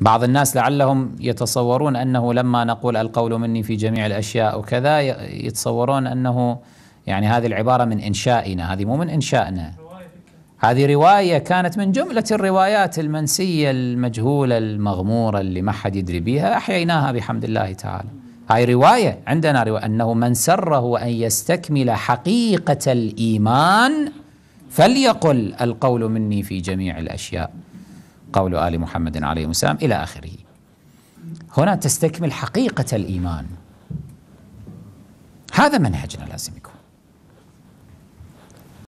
بعض الناس لعلهم يتصورون أنه لما نقول القول مني في جميع الأشياء وكذا يتصورون أنه يعني هذه العبارة من إنشائنا هذه مو من إنشائنا هذه رواية كانت من جملة الروايات المنسية المجهولة المغمورة اللي ما حد يدري بها أحييناها بحمد الله تعالى هاي رواية عندنا رواية أنه من سره أن يستكمل حقيقة الإيمان فليقل القول مني في جميع الأشياء قول آل محمد عليهم السلام إلى آخره هنا تستكمل حقيقة الإيمان هذا منهجنا لازم يكون